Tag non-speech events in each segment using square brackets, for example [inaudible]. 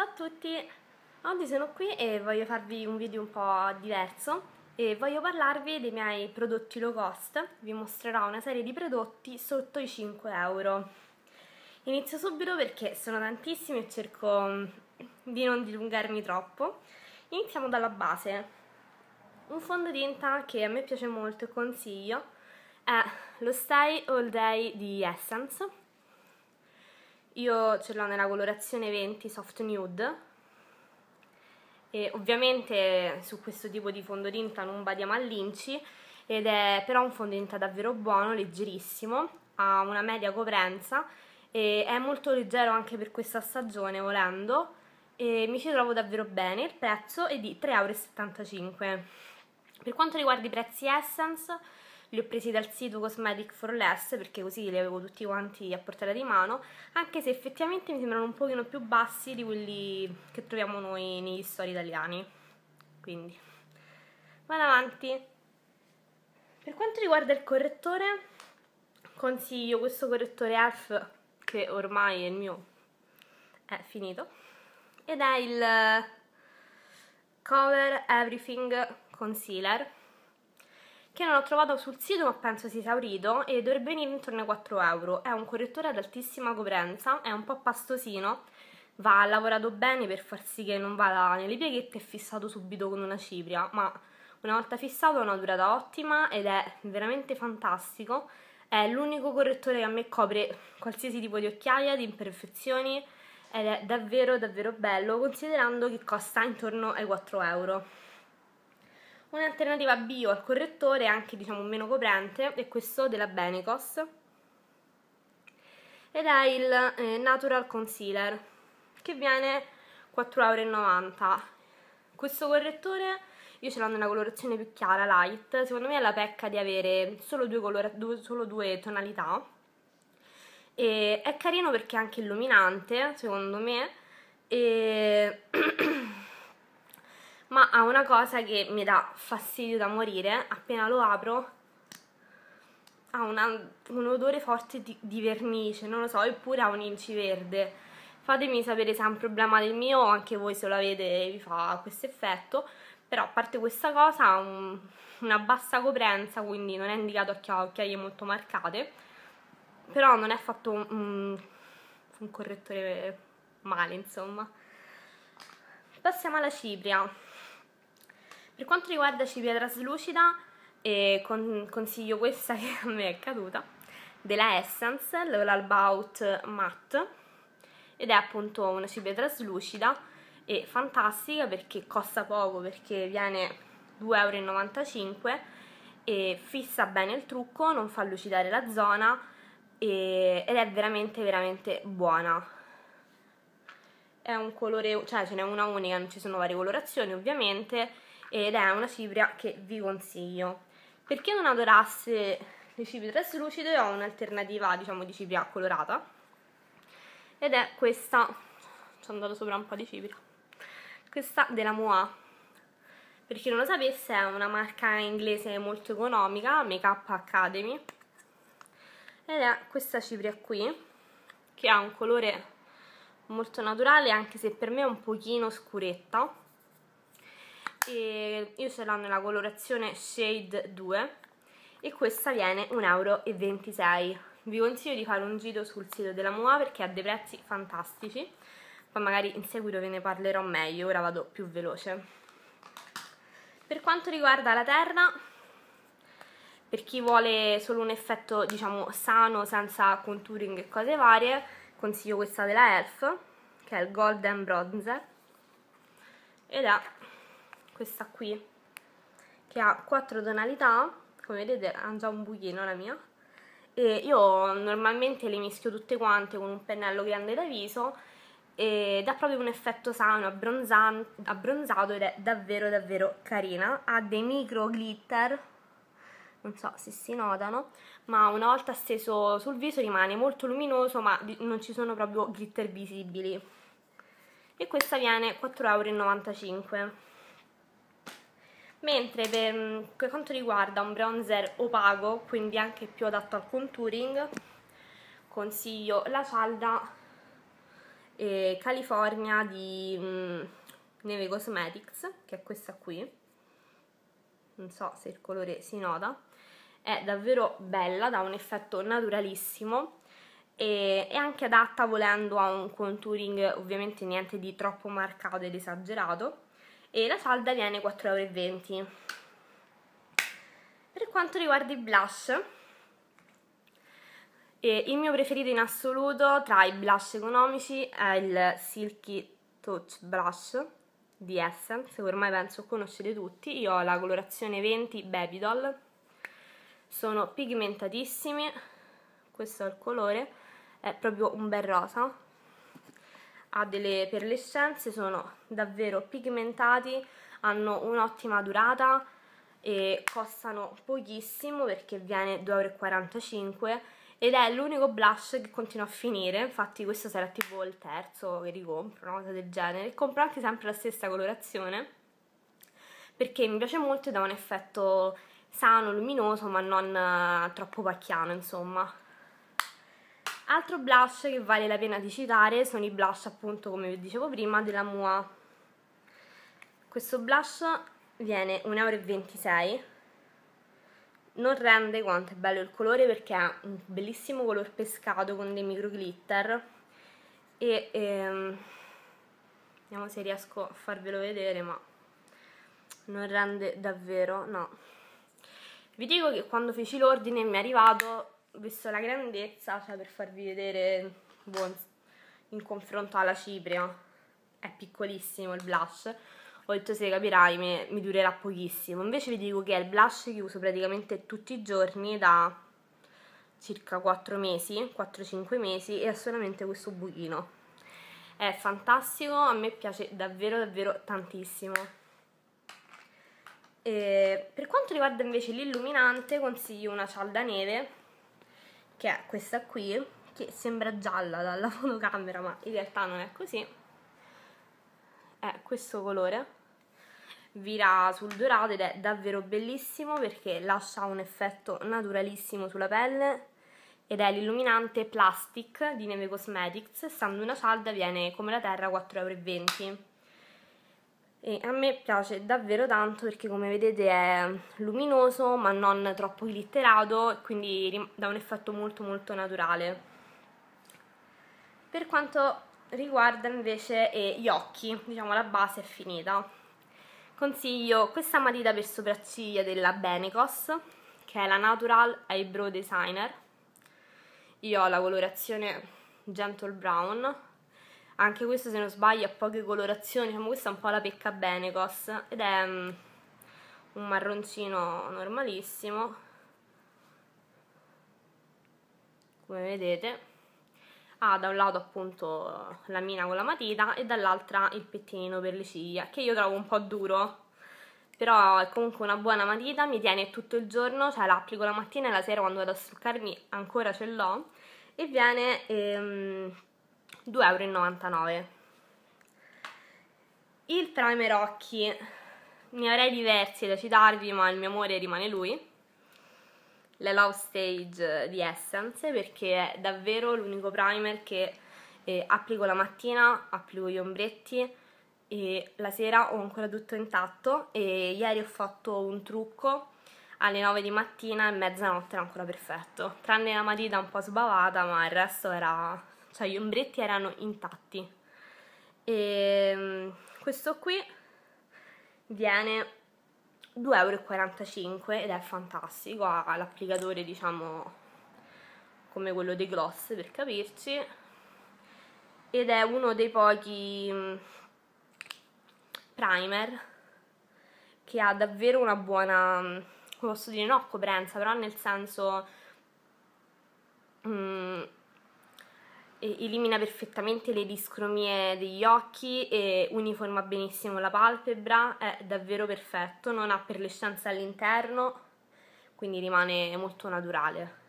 Ciao a tutti, oggi sono qui e voglio farvi un video un po' diverso e voglio parlarvi dei miei prodotti low cost, vi mostrerò una serie di prodotti sotto i 5 euro. Inizio subito perché sono tantissimi e cerco mm, di non dilungarmi troppo. Iniziamo dalla base, un fondotinta che a me piace molto e consiglio è lo Stay All Day di Essence io ce l'ho nella colorazione 20 soft nude e ovviamente su questo tipo di fondotinta non badiamo all'inci ed è però un fondotinta davvero buono, leggerissimo ha una media coprenza e è molto leggero anche per questa stagione volendo e mi ci trovo davvero bene, il prezzo è di 3,75 euro per quanto riguarda i prezzi Essence li ho presi dal sito Cosmetic for Less perché così li avevo tutti quanti a portata di mano, anche se effettivamente mi sembrano un pochino più bassi di quelli che troviamo noi negli store italiani. Quindi vado avanti. Per quanto riguarda il correttore, consiglio questo correttore ELF che ormai è il mio è finito ed è il eh, Cover Everything Concealer che non ho trovato sul sito ma penso sia esaurito e dovrebbe venire intorno ai 4 euro. È un correttore ad altissima coprenza, è un po' pastosino, va lavorato bene per far sì che non vada nelle pieghette e fissato subito con una cipria, ma una volta fissato ha una durata ottima ed è veramente fantastico. È l'unico correttore che a me copre qualsiasi tipo di occhiaia, di imperfezioni ed è davvero davvero bello considerando che costa intorno ai 4 euro un'alternativa bio al correttore, anche diciamo meno coprente, è questo della Benecos ed è il eh, Natural Concealer che viene 4,90€. Questo correttore io ce l'ho nella colorazione più chiara, light, secondo me è la pecca di avere solo due, due, solo due tonalità e è carino perché è anche illuminante, secondo me, e ha una cosa che mi dà fastidio da morire, appena lo apro ha una, un odore forte di, di, vernice, non lo so, eppure ha un inciverde. Fatemi sapere se è un problema del mio o anche voi se lo avete vi fa questo effetto. Però a parte questa cosa ha un, una bassa coprenza, quindi non è indicato a chi ha occhiaie molto marcate. Però non è fatto un, un correttore male, insomma. Passiamo alla cipria. Per quanto riguarda cipria traslucida, eh, con, consiglio questa [laughs] che a me è caduta, della Essence, l'All About Matte, ed è appunto una cipria traslucida e fantastica perché costa poco, perché viene 2,95€ e fissa bene il trucco, non fa lucidare la zona e, ed è veramente veramente buona è un colore, cioè ce n'è una unica, non ci sono varie colorazioni ovviamente ed è una cipria che vi consiglio. Per chi non adorasse le ciprie traslucide ho un'alternativa diciamo di cipria colorata ed è questa, ci ho andato sopra un po' di cipria, questa della Moa. Per chi non lo sapesse è una marca inglese molto economica, Makeup Academy, ed è questa cipria qui che ha un colore molto naturale anche se per me è un pochino scuretta e io ce l'ho nella colorazione Shade 2 e questa viene 1,26 euro. Vi consiglio di fare un giro sul sito della MUA perché ha dei prezzi fantastici, poi magari in seguito ve ne parlerò meglio, ora vado più veloce. Per quanto riguarda la terra, per chi vuole solo un effetto diciamo sano, senza contouring e cose varie, consiglio questa della ELF, che è il Golden Bronzer, ed è questa qui, che ha quattro tonalità, come vedete ha già un buchino la mia, e io normalmente le mischio tutte quante con un pennello grande da viso, ed ha proprio un effetto sano abbronzato ed è davvero davvero carina ha dei micro glitter non so se si notano ma una volta steso sul viso rimane molto luminoso ma non ci sono proprio glitter visibili e questa viene 4,95€ mentre mm, per quanto riguarda un bronzer opaco quindi anche più adatto al contouring consiglio la cialda eh, California di mm, Neve Cosmetics che è questa qui non so se il colore si nota è davvero bella, dà un effetto naturalissimo e è anche adatta volendo a un contouring ovviamente niente di troppo marcato ed esagerato e la salda viene 4,20€. Per quanto riguarda i blush, eh, il mio preferito in assoluto tra i blush economici è il Silky Touch Brush di Essence, che ormai penso conoscete tutti. Io ho la colorazione 20 Baby sono pigmentatissimi, questo è il colore, è proprio un bel rosa, ha delle perlescenze, sono davvero pigmentati, hanno un'ottima durata e costano pochissimo perché viene 2,45€ ed è l'unico blush che continua a finire, infatti questo sarà tipo il terzo che ricompro, una cosa del genere, compro anche sempre la stessa colorazione perché mi piace molto e dà un effetto sano, luminoso ma non eh, troppo pacchiano insomma Altro blush che vale la pena di citare sono i blush appunto come vi dicevo prima della Mua. Questo blush viene 1,26€, non rende quanto è bello il colore perché è un bellissimo color pescato con dei micro glitter e ehm, vediamo se riesco a farvelo vedere ma non rende davvero, no. Vi dico che quando feci l'ordine mi è arrivato visto la grandezza, cioè per farvi vedere boh, in confronto alla cipria, è piccolissimo il blush, ho detto se capirai me, mi durerà pochissimo, invece vi dico che è il blush che uso praticamente tutti i giorni da circa 4 mesi, 4-5 mesi e ha solamente questo buchino. È fantastico, a me piace davvero davvero tantissimo. E per quanto riguarda invece l'illuminante consiglio una cialda neve che è questa qui, che sembra gialla dalla [laughs] fotocamera, ma in realtà non è così. È questo colore, vira sul dorato ed è davvero bellissimo perché lascia un effetto naturalissimo sulla pelle ed è l'illuminante Plastic di Neve Cosmetics, stando una cialda viene come la terra 4,20€. E a me piace davvero tanto perché come vedete è luminoso ma non troppo glitterato e quindi dà un effetto molto molto naturale. Per quanto riguarda invece eh, gli occhi, diciamo la base è finita. Consiglio questa matita per sopracciglia della Benecos, che è la Natural Eyebrow Designer. Io ho la colorazione Gentle Brown anche questo se non sbaglio ha poche colorazioni, diciamo questa è un po' la pecca Benecos ed è um, un marroncino normalissimo come vedete ha ah, da un lato appunto la mina con la matita e dall'altra il pettinino per le ciglia che io trovo un po' duro però è comunque una buona matita, mi tiene tutto il giorno, cioè la applico la mattina e la sera quando vado a struccarmi ancora ce l'ho e viene... Ehm, 2,99€. il primer occhi ne avrei diversi da citarvi ma il mio amore rimane lui la Love Stage di Essence perché è davvero l'unico primer che eh, applico la mattina, applico gli ombretti e la sera ho ancora tutto intatto e ieri ho fatto un trucco alle 9 di mattina e mezzanotte era ancora perfetto tranne la matita un po' sbavata ma il resto era cioè gli ombretti erano intatti. E ehm, questo qui viene 2,45€ ed è fantastico, ha l'applicatore diciamo come quello dei gloss per capirci ed è uno dei pochi mm, primer che ha davvero una buona, mm, posso dire, no coprenza, però nel senso... Mm, elimina perfettamente le discromie degli occhi e uniforma benissimo la palpebra, è davvero perfetto, non ha perlescenza all'interno, quindi rimane molto naturale.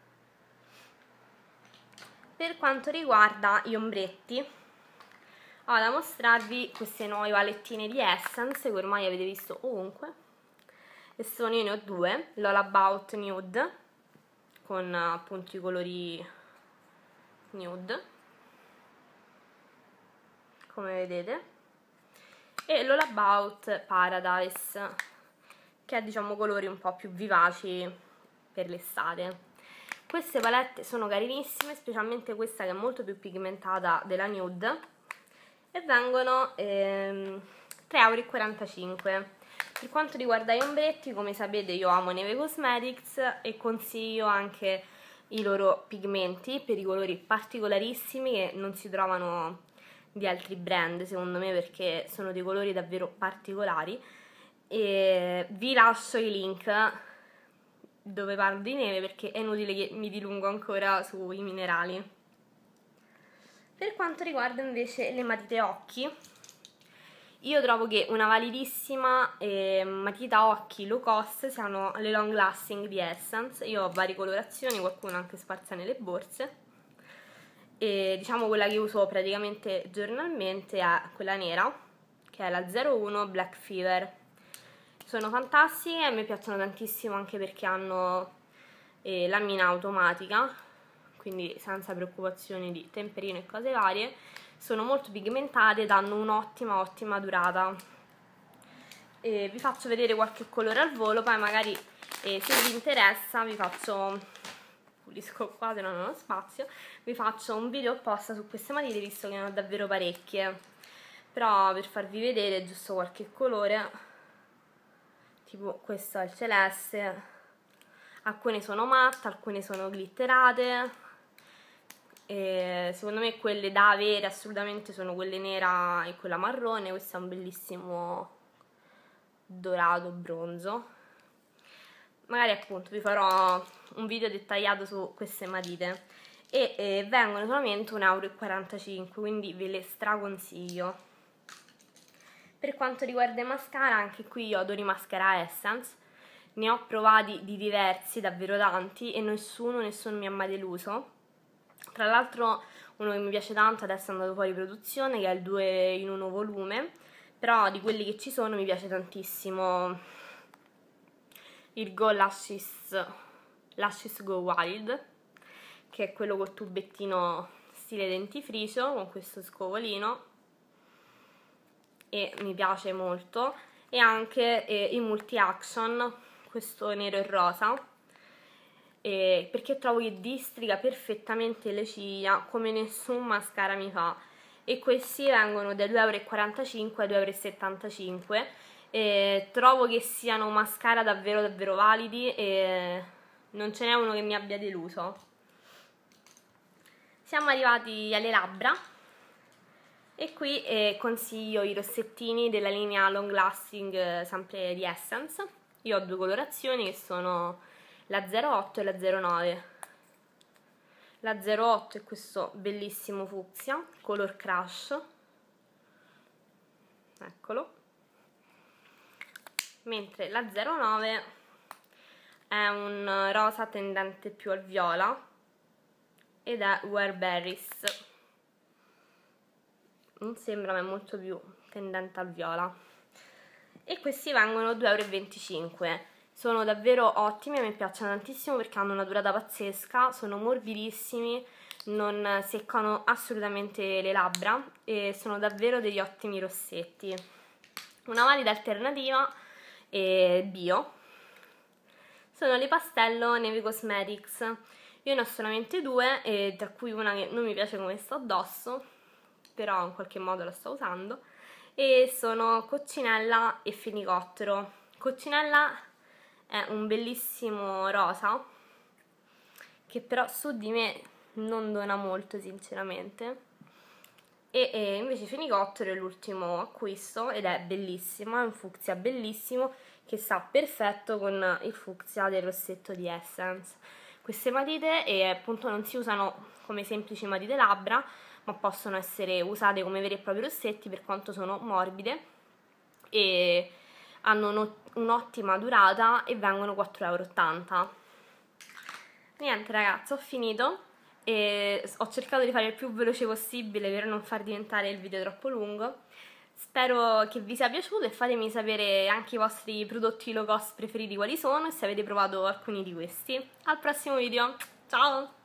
Per quanto riguarda gli ombretti, ho da mostrarvi queste nuove palettine di Essence che ormai avete visto ovunque e sono, io ne ho due, l'All About Nude con appunto i colori nude come vedete e l'All About Paradise che ha diciamo colori un po' più vivaci per l'estate queste palette sono carinissime specialmente questa che è molto più pigmentata della nude e vengono ehm, euro per quanto riguarda gli ombretti come sapete io amo Neve Cosmetics e consiglio anche i loro pigmenti per i colori particolarissimi che non si trovano di altri brand, secondo me, perché sono dei colori davvero particolari. E vi lascio i link dove parlo di neve perché è inutile che mi dilungo ancora sui minerali. Per quanto riguarda invece le matite occhi, io trovo che una validissima eh, matita occhi low cost siano le Long Lasting di Essence. Io ho varie colorazioni, qualcuno anche sparsa nelle borse e diciamo quella che uso praticamente giornalmente è quella nera che è la 01 Black Fever sono fantastiche e mi piacciono tantissimo anche perché hanno eh, la mina automatica quindi senza preoccupazioni di temperino e cose varie sono molto pigmentate ed hanno un'ottima ottima durata e vi faccio vedere qualche colore al volo poi magari eh, se vi interessa vi faccio pulisco qua se non ho spazio vi faccio un video apposta su queste matite visto che ne ho davvero parecchie però per farvi vedere giusto qualche colore tipo questo è il celeste alcune sono matte, alcune sono glitterate e secondo me quelle da avere assolutamente sono quelle nera e quella marrone questo è un bellissimo dorato bronzo magari appunto vi farò un video dettagliato su queste matite e eh, vengono solamente 1,45 euro quindi ve le straconsiglio per quanto riguarda i mascara anche qui io adoro i mascara Essence ne ho provati di diversi davvero tanti e nessuno nessuno mi ha mai deluso tra l'altro uno che mi piace tanto adesso è andato fuori produzione che è il 2 in 1 volume però di quelli che ci sono mi piace tantissimo il Go Lashes, Lashes Go Wild, che è quello col tubettino stile dentifricio, con questo scovolino, e mi piace molto, e anche eh, il Multi Action, questo nero e rosa, eh, perché trovo che districa perfettamente le ciglia come nessun mascara mi fa e questi vengono da 2,45€ a 2,75€, e trovo che siano mascara davvero davvero validi e non ce n'è uno che mi abbia deluso. Siamo arrivati alle labbra e qui eh, consiglio i rossettini della linea Long Lasting eh, sempre di Essence. Io ho due colorazioni che sono la 08 e la 09. La 08 è questo bellissimo fucsia, color crush Eccolo mentre la 09 è un rosa tendente più al viola ed è Wear Berries non sembra ma è molto più tendente al viola e questi vengono 2,25 euro sono davvero ottimi e mi piacciono tantissimo perché hanno una durata pazzesca sono morbidissimi non seccano assolutamente le labbra e sono davvero degli ottimi rossetti una valida alternativa e bio sono le pastello Nevi Cosmetics io ne ho solamente due e tra cui una che non mi piace come sta addosso però in qualche modo la sto usando e sono Coccinella e Fenicottero Coccinella è un bellissimo rosa che però su di me non dona molto sinceramente e, e invece Fenicottero è l'ultimo acquisto ed è bellissimo, è un fucsia bellissimo che sta perfetto con il fucsia del rossetto di Essence. Queste matite e, appunto non si usano come semplici matite labbra, ma possono essere usate come veri e propri rossetti per quanto sono morbide e hanno un'ottima durata e vengono 4,80€. Niente ragazzi, ho finito e ho cercato di fare il più veloce possibile per non far diventare il video troppo lungo. Spero che vi sia piaciuto e fatemi sapere anche i vostri prodotti low cost preferiti quali sono e se avete provato alcuni di questi. Al prossimo video, ciao!